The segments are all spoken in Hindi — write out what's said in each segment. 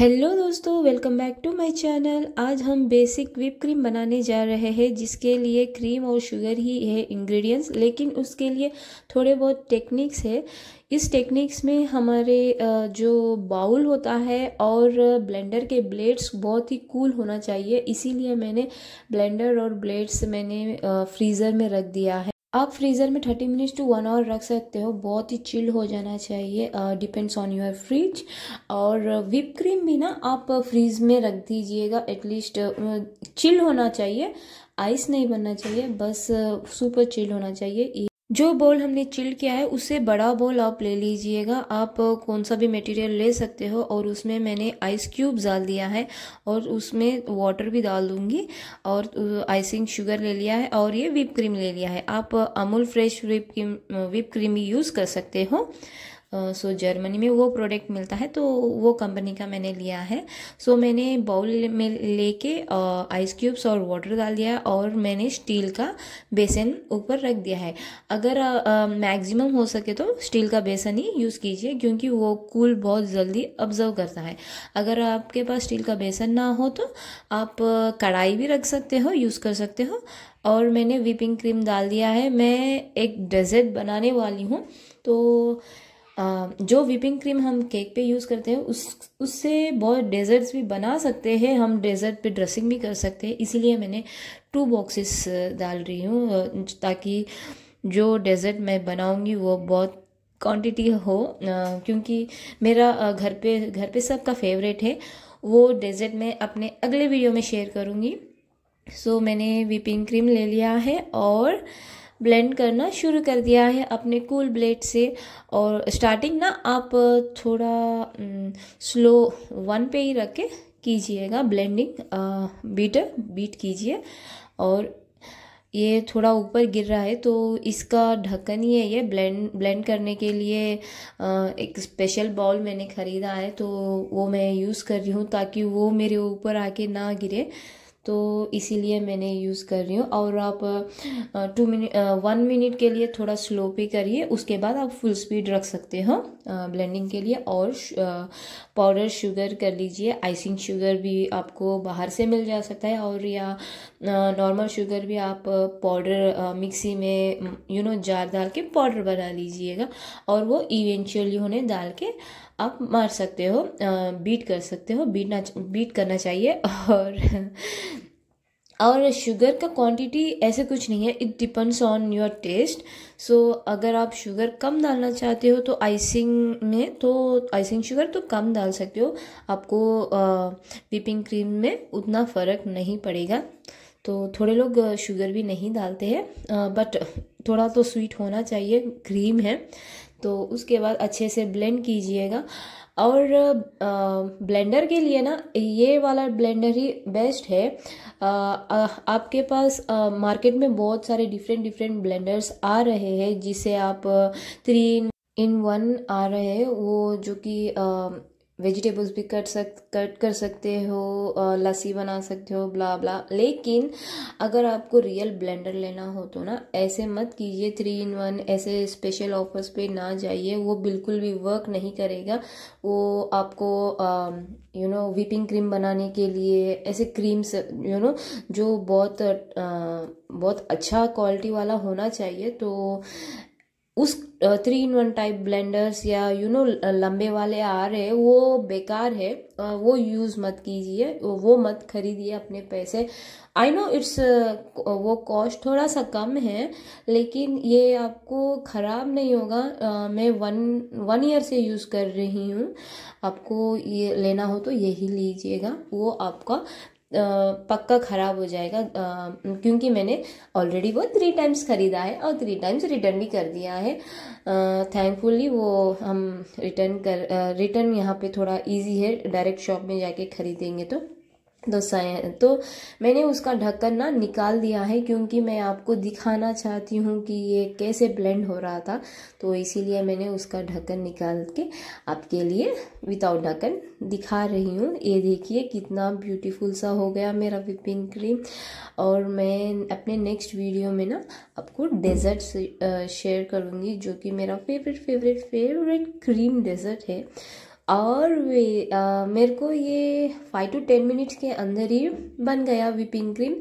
हेलो दोस्तों welcome back to my channel आज हम बेसिक विप क्रीम बनाने जा रहे हैं जिसके लिए क्रीम और शुगर ही है इंग्रेडिएंट्स लेकिन उसके लिए थोड़े बहुत टेक्निक्स है इस टेक्निक्स में हमारे जो बाउल होता है और ब्लेंडर के ब्लेड्स बहुत ही कूल होना चाहिए इसीलिए मैंने ब्लेंडर और ब्लेड्स मैंने फ्रीज़र में रख दिया है आप फ्रीज़र में thirty minutes to one hour रख सकते हो बहुत ही चिल हो जाना चाहिए डिपेंड्स ऑन योर फ्रिज और विप क्रीम भी ना आप फ्रीज में रख दीजिएगा एटलीस्ट चिल होना चाहिए आइस नहीं बनना चाहिए बस सुपर चिल होना चाहिए जो बॉल हमने चिल्ड किया है उससे बड़ा बॉल आप ले लीजिएगा आप कौन सा भी मटेरियल ले सकते हो और उसमें मैंने आइस क्यूब डाल दिया है और उसमें वाटर भी डाल दूँगी और आइसिंग शुगर ले लिया है और ये विप क्रीम ले लिया है आप Amul fresh whip cream whip cream भी यूज़ कर सकते हो सो जर्मनी में वो प्रोडक्ट मिलता है तो वो कंपनी का मैंने लिया है सो मैंने बाउल में लेके आइस क्यूब्स और वाटर डाल दिया और मैंने स्टील का बेसन ऊपर रख दिया है अगर मैक्सिमम हो सके तो स्टील का बेसन ही यूज़ कीजिए क्योंकि वो कूल बहुत जल्दी ऑब्जर्व करता है अगर आपके पास स्टील का बेसन ना हो तो आप कढ़ाई भी रख सकते हो यूज़ कर सकते हो और मैंने व्हीपिंग क्रीम डाल दिया है मैं एक डेजर्ट बनाने वाली हूँ तो जो विपिंग क्रीम हम केक पे यूज़ करते हैं उस उससे बहुत डेजर्ट्स भी बना सकते हैं हम डेजर्ट पे ड्रेसिंग भी कर सकते हैं इसीलिए मैंने टू बॉक्सेस डाल रही हूँ ताकि जो डेजर्ट मैं बनाऊँगी वो बहुत क्वांटिटी हो क्योंकि मेरा घर पे घर पे सबका फेवरेट है वो डेजर्ट मैं अपने अगले वीडियो में शेयर करूँगी सो मैंने विपिंग क्रीम ले लिया है और ब्लेंड करना शुरू कर दिया है अपने कूल ब्लेड से और स्टार्टिंग ना आप थोड़ा स्लो वन पे ही रख के कीजिएगा ब्लेंडिंग बीटर बीट कीजिए और ये थोड़ा ऊपर गिर रहा है तो इसका ढक्कन ही है ये ब्लेंड ब्लेंड करने के लिए एक स्पेशल बॉल मैंने ख़रीदा है तो वो मैं यूज़ कर रही हूँ ताकि वो मेरे ऊपर आके ना गिरे तो इसीलिए मैंने यूज़ कर रही हूँ और आप टू मिनट वन मिनट के लिए थोड़ा स्लो पे करिए उसके बाद आप फुल स्पीड रख सकते हो ब्लेंडिंग के लिए और पाउडर शुगर कर लीजिए आइसिंग शुगर भी आपको बाहर से मिल जा सकता है और या नॉर्मल शुगर भी आप पाउडर मिक्सी में यू नो जार डाल के पाउडर बना लीजिएगा और वो इवेंचुअली उन्हें डाल के आप मार सकते हो बीट कर सकते हो बीटना बीट करना चाहिए और और शुगर का क्वांटिटी ऐसे कुछ नहीं है it depends on your taste so अगर आप शुगर कम डालना चाहते हो तो आइसिंग में तो आइसिंग शुगर तो कम डाल सकते हो आपको व्हिपिंग क्रीम में उतना फ़र्क नहीं पड़ेगा तो थोड़े लोग शुगर भी नहीं डालते हैं बट थोड़ा तो स्वीट होना चाहिए क्रीम है तो उसके बाद अच्छे से ब्लेंड कीजिएगा और ब्लेंडर के लिए ना ये वाला ब्लेंडर ही बेस्ट है आपके पास मार्केट में बहुत सारे डिफरेंट डिफरेंट ब्लेंडर्स आ रहे हैं जिसे आप थ्री इन वन आ रहे हैं वो जो कि वेजिटेबल्स भी कट सक कट कर सकते हो लस्सी बना सकते हो ब्ला ब्ला लेकिन अगर आपको रियल ब्लेंडर लेना हो तो ना ऐसे मत कीजिए थ्री इन वन ऐसे स्पेशल ऑफर्स पे ना जाइए वो बिल्कुल भी वर्क नहीं करेगा वो आपको यू नो व्हीपिंग क्रीम बनाने के लिए ऐसे क्रीम्स यू नो जो बहुत आ, बहुत अच्छा क्वालिटी वाला होना चाहिए तो उस three in one type blenders या यू नो लंबे वाले आ रहे हैं वो बेकार है वो यूज़ मत कीजिए वो मत खरीदिए अपने पैसे आई नो इट्स वो कॉस्ट थोड़ा सा कम है लेकिन ये आपको ख़राब नहीं होगा मैं वन वन ईयर से यूज़ कर रही हूँ आपको ये लेना हो तो यही लीजिएगा वो आपका पक्का ख़राब हो जाएगा क्योंकि मैंने ऑलरेडी वो थ्री टाइम्स ख़रीदा है और थ्री टाइम्स रिटर्न भी कर दिया है थैंकफुली वो हम रिटर्न कर रिटर्न यहाँ पे थोड़ा इजी है डायरेक्ट शॉप में जाके ख़रीदेंगे तो तो साय तो मैंने उसका ढक्कन ना निकाल दिया है क्योंकि मैं आपको दिखाना चाहती हूँ कि ये कैसे ब्लेंड हो रहा था तो इसीलिए मैंने उसका ढक्कन निकाल के आपके लिए विदाउट ढक्कन दिखा रही हूँ ये देखिए कितना ब्यूटीफुल सा हो गया मेरा विपिंग क्रीम और मैं अपने नेक्स्ट वीडियो में ना आपको डेजर्ट शेयर करूँगी जो कि मेरा favourite favourite favourite cream dessert है और वे आ, मेरे को ये फाइव टू टेन मिनट्स के अंदर ही बन गया विपिंग क्रीम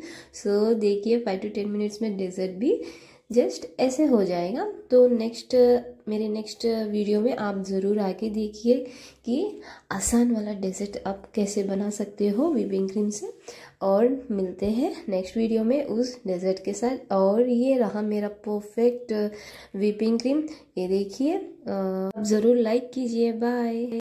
सो देखिए फाइव टू टेन मिनट्स में डेजर्ट भी जस्ट ऐसे हो जाएगा तो नेक्स्ट मेरे नेक्स्ट वीडियो में आप ज़रूर आके देखिए कि आसान वाला डेजर्ट आप कैसे बना सकते हो विपिंग क्रीम से और मिलते हैं नेक्स्ट वीडियो में उस डेजर्ट के साथ और ये रहा मेरा परफेक्ट विपिंग क्रीम ये देखिए आप ज़रूर लाइक कीजिए बाय